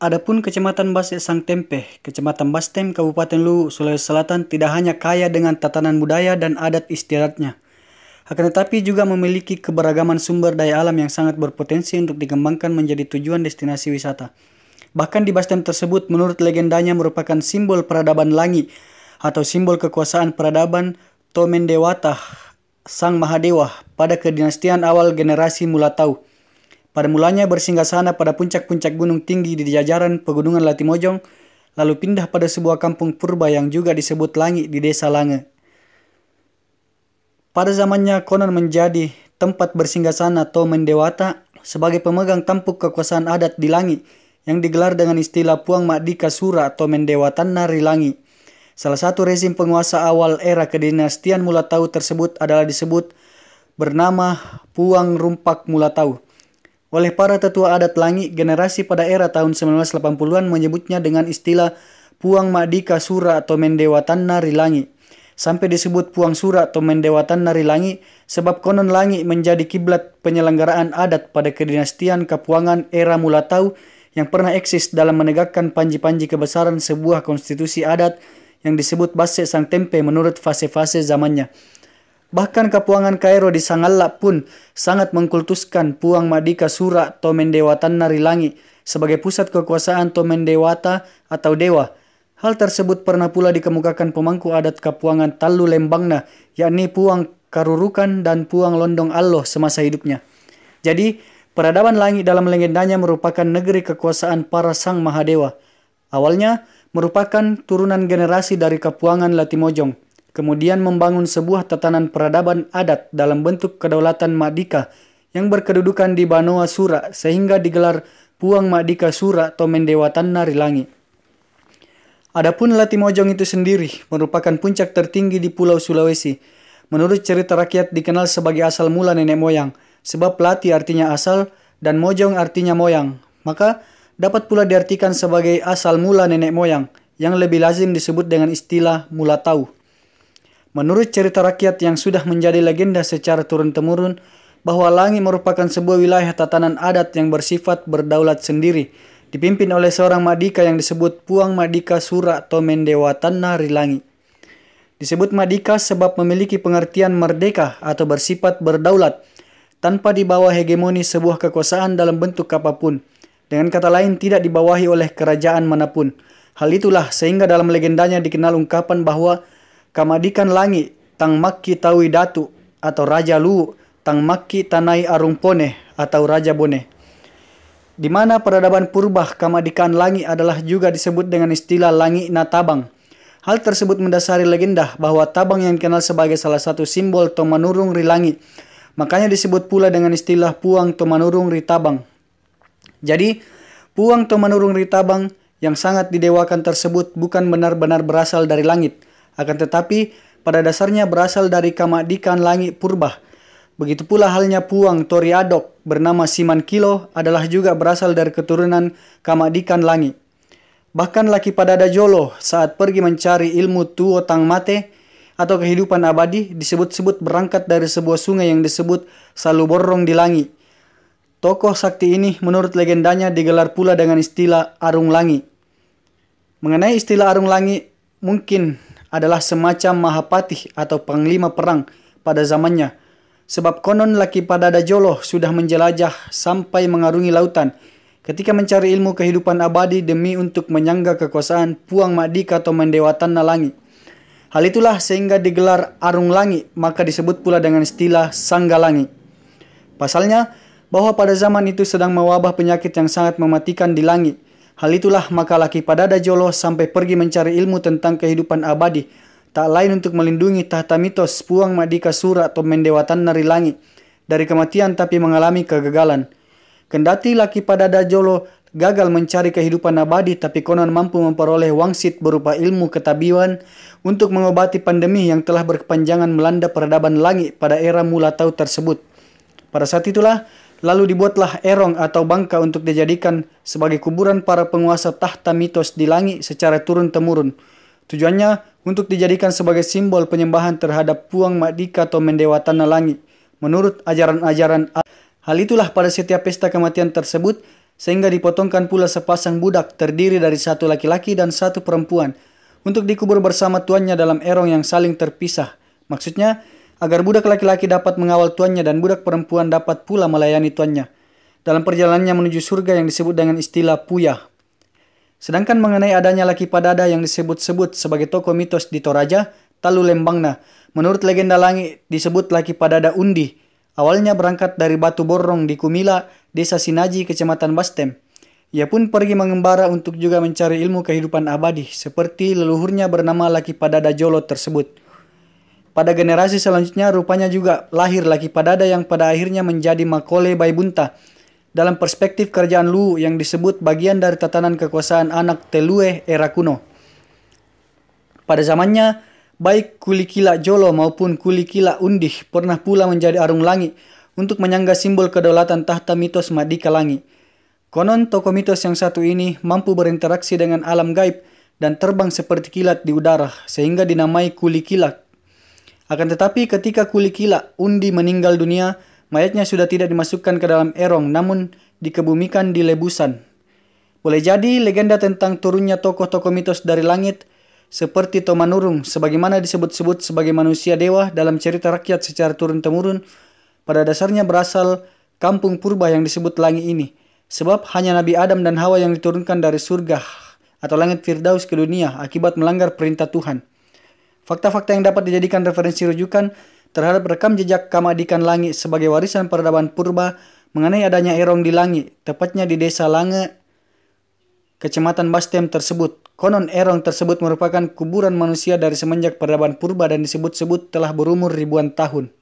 Adapun Kecamatan Base Sang Tempe, Kecamatan Bastem, Kabupaten Luwu, Sulawesi Selatan tidak hanya kaya dengan tatanan budaya dan adat istiadatnya, akan tetapi juga memiliki keberagaman sumber daya alam yang sangat berpotensi untuk dikembangkan menjadi tujuan destinasi wisata. Bahkan di Bastem tersebut, menurut legendanya merupakan simbol peradaban langit atau simbol kekuasaan peradaban Tomendewata, Sang Mahadewa pada kedinastian awal generasi Mulatau. Pada mulanya bersinggah sana pada puncak-puncak gunung tinggi di jajaran pegunungan Latimojong, lalu pindah pada sebuah kampung purba yang juga disebut Langi di desa Lange. Pada zamannya konon menjadi tempat bersinggah sana atau mendewata sebagai pemegang tampuk kekuasaan adat di Langi yang digelar dengan istilah Puang Makdika Sura atau Mendewatan Nari Langi. Salah satu rezim penguasa awal era kedinastian Mulatau tersebut adalah disebut bernama Puang Rumpak Mulatau oleh para tetua adat Langi generasi pada era tahun 1980-an menyebutnya dengan istilah Puang Madika Sura atau Mendewatan Nari Langi. Sampai disebut Puang Sura atau Mendewatan Nari Langi sebab konon Langi menjadi kiblat penyelenggaraan adat pada kedinastian Kapuangan era Mulatau yang pernah eksis dalam menegakkan panji-panji kebesaran sebuah konstitusi adat yang disebut Base Sang Tempe menurut fase-fase zamannya. Bahkan Kapuangan Kairo di Sangalla pun sangat mengkultuskan Puang Madika Sura Tomendewatan Narilangi sebagai pusat kekuasaan Tomendewata atau dewa. Hal tersebut pernah pula dikemukakan pemangku adat Kapuangan Talu Lembangna, yakni Puang Karurukan dan Puang Londong Alloh semasa hidupnya. Jadi, peradaban langit dalam legendanya merupakan negeri kekuasaan para sang mahadewa. Awalnya merupakan turunan generasi dari Kapuangan Latimojong kemudian membangun sebuah tatanan peradaban adat dalam bentuk kedaulatan Madika yang berkedudukan di Banoa Sura sehingga digelar Puang Madika Sura Mendewatan Nari Narilangi. Adapun Latimojong itu sendiri merupakan puncak tertinggi di Pulau Sulawesi. Menurut cerita rakyat dikenal sebagai asal mula nenek moyang, sebab Lati artinya asal dan Mojong artinya moyang. Maka dapat pula diartikan sebagai asal mula nenek moyang yang lebih lazim disebut dengan istilah mula tahu. Menurut cerita rakyat yang sudah menjadi legenda secara turun-temurun, bahwa Langi merupakan sebuah wilayah tatanan adat yang bersifat berdaulat sendiri, dipimpin oleh seorang Madika yang disebut Puang Madika Sura Tomendewatan Nari Langi. Disebut Madika sebab memiliki pengertian merdeka atau bersifat berdaulat, tanpa dibawa hegemoni sebuah kekuasaan dalam bentuk apapun. Dengan kata lain, tidak dibawahi oleh kerajaan manapun. Hal itulah sehingga dalam legendanya dikenal ungkapan bahwa kamadikan langit tang makki tawi datu atau raja lu tang makki tanai arung pone atau raja bone di mana peradaban purba kamadikan langit adalah juga disebut dengan istilah langi natabang. Hal tersebut mendasari legenda bahwa tabang yang dikenal sebagai salah satu simbol Tomanurung langit, Makanya disebut pula dengan istilah Puang Tomanurung tabang. Jadi, Puang Tomanurung tabang yang sangat didewakan tersebut bukan benar-benar berasal dari langit, akan tetapi pada dasarnya berasal dari kamadikan langit purba. Begitu pula halnya puang Toriadok bernama Siman Kilo adalah juga berasal dari keturunan kamadikan langit. Bahkan Laki Padada Jolo saat pergi mencari ilmu Tuo Tang Mate atau kehidupan abadi disebut-sebut berangkat dari sebuah sungai yang disebut Saluborong di Langit. Tokoh sakti ini menurut legendanya digelar pula dengan istilah Arung Langit. Mengenai istilah Arung Langit, mungkin adalah semacam mahapatih atau panglima perang pada zamannya. Sebab konon laki pada Dajoloh sudah menjelajah sampai mengarungi lautan ketika mencari ilmu kehidupan abadi demi untuk menyangga kekuasaan Puang Madika atau Mendewatan Nalangi. Hal itulah sehingga digelar Arung Langi, maka disebut pula dengan istilah Sanggalangi. Pasalnya, bahwa pada zaman itu sedang mewabah penyakit yang sangat mematikan di langit, Hal itulah maka laki pada Dajolo sampai pergi mencari ilmu tentang kehidupan abadi, tak lain untuk melindungi tahta mitos puang Madika surat atau Mendewatan Nari Langit dari kematian tapi mengalami kegagalan. Kendati laki pada Dajolo gagal mencari kehidupan abadi tapi konon mampu memperoleh wangsit berupa ilmu ketabiwan untuk mengobati pandemi yang telah berkepanjangan melanda peradaban langit pada era mula tahu tersebut. Pada saat itulah, Lalu dibuatlah Erong atau Bangka untuk dijadikan sebagai kuburan para penguasa tahta mitos di langit secara turun-temurun. Tujuannya untuk dijadikan sebagai simbol penyembahan terhadap Puang Makdika atau Mendewa Tanah Langit. Menurut ajaran-ajaran hal itulah pada setiap pesta kematian tersebut sehingga dipotongkan pula sepasang budak terdiri dari satu laki-laki dan satu perempuan untuk dikubur bersama tuannya dalam erong yang saling terpisah. Maksudnya, agar budak laki-laki dapat mengawal tuannya dan budak perempuan dapat pula melayani tuannya dalam perjalanannya menuju surga yang disebut dengan istilah puyah. Sedangkan mengenai adanya laki padada yang disebut-sebut sebagai tokoh mitos di Toraja, Talu Lembangna, menurut legenda langit disebut laki padada undi. Awalnya berangkat dari Batu Borong di Kumila, Desa Sinaji, Kecamatan Bastem. Ia pun pergi mengembara untuk juga mencari ilmu kehidupan abadi seperti leluhurnya bernama Laki Padada Jolo tersebut. Pada generasi selanjutnya rupanya juga lahir laki padada yang pada akhirnya menjadi makole baibunta. Dalam perspektif kerajaan Lu yang disebut bagian dari tatanan kekuasaan anak Telue era kuno. Pada zamannya, baik Kulikila Jolo maupun Kulikila Undih pernah pula menjadi arung langit untuk menyangga simbol kedaulatan tahta mitos Madika Langi. Konon tokoh mitos yang satu ini mampu berinteraksi dengan alam gaib dan terbang seperti kilat di udara sehingga dinamai Kulikilak. Akan tetapi ketika kuli Kulikila, Undi meninggal dunia, mayatnya sudah tidak dimasukkan ke dalam erong namun dikebumikan di lebusan. Boleh jadi legenda tentang turunnya tokoh-tokoh mitos dari langit seperti Tomanurung sebagaimana disebut-sebut sebagai manusia dewa dalam cerita rakyat secara turun-temurun pada dasarnya berasal kampung purba yang disebut langit ini sebab hanya Nabi Adam dan Hawa yang diturunkan dari surga atau langit Firdaus ke dunia akibat melanggar perintah Tuhan. Fakta-fakta yang dapat dijadikan referensi rujukan terhadap rekam jejak Kamadikan Langit sebagai warisan peradaban purba mengenai adanya erong di langit, tepatnya di desa Lange, kecamatan Bastem tersebut. Konon erong tersebut merupakan kuburan manusia dari semenjak peradaban purba dan disebut-sebut telah berumur ribuan tahun.